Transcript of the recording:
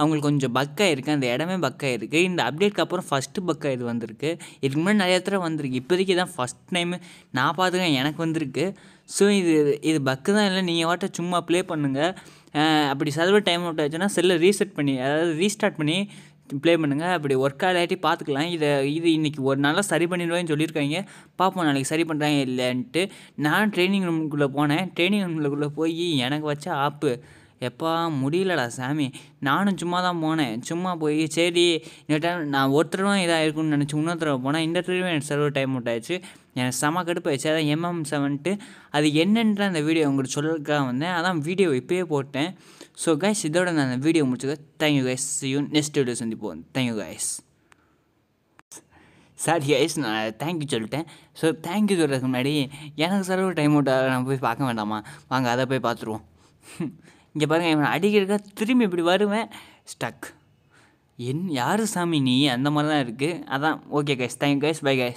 அவங்களுக்கு கொஞ்சம் பக்காக இருக்குது அந்த இடமே பக்காக இருக்குது இந்த அப்டேட்க்கு அப்புறம் ஃபஸ்ட்டு பக்காக இது வந்திருக்கு இதுக்கு முன்னாடி நிறைய தடவை வந்திருக்கு இப்போதைக்கு தான் ஃபஸ்ட் டைமு நான் பார்த்துக்கேன் எனக்கு வந்திருக்கு ஸோ இது இது பக்கு தான் இல்லை நீங்கள் வாட்ட சும்மா ப்ளே பண்ணுங்கள் அப்படி சர்வர் டைம் அவுட் ஆச்சுன்னா செல்லை ரீசெட் பண்ணி அதாவது ரீஸ்டார்ட் பண்ணி ப்ளே பண்ணுங்கள் அப்படி ஒர்க் ஆகிட்டி பார்த்துக்கலாம் இதை இது இன்றைக்கி ஒரு நாளாக சரி பண்ணிடுவேன்னு சொல்லியிருக்காங்க பார்ப்போம் நாளைக்கு சரி பண்ணுறாங்க இல்லைன்ட்டு நான் ட்ரைனிங் ரூமுக்குள்ளே போனேன் ட்ரைனிங் ரூமுக்குள்ளே போய் எனக்கு வச்ச ஆப்பு எப்பா முடியலடா சாமி நானும் சும்மா தான் போனேன் சும்மா போய் சரி இந்த டைம் நான் ஒருத்தரும் இதாக இருக்குன்னு நினச்சி இன்னொரு போனேன் இந்த தடவை எனக்கு சர்வர் டைம் அவுட் ஆயிடுச்சு எனக்கு செம கடுப்பாயிடுச்சு அதான் எம்எம் செவன்ட்டு அது என்னன்ற அந்த வீடியோ உங்களுக்கு சொல்லிருக்காக வந்தேன் அதான் வீடியோ இப்போயே போட்டேன் ஸோ கைஸ் இதோட நான் அந்த வீடியோ முடிச்சுக்கேன் thank you guys you next video சந்திப்போம் தேங்க்யூ கைஸ் சாரி கைஸ் நான் தேங்க்யூ சொல்லிட்டேன் ஸோ தேங்க்யூ சொல்கிறதுக்கு முன்னாடி எனக்கு சர்வர் டைம் அவுட் நான் போய் பார்க்க வேண்டாமா வாங்க அதை போய் பார்த்துருவோம் இங்கே பாருங்கள் இவன் அடிக்கிறக்கா திரும்பி இப்படி வருவேன் ஸ்டக் என் யார் சாமி நீ அந்த மாதிரி தான் இருக்குது அதான் okay guys thank guys bye guys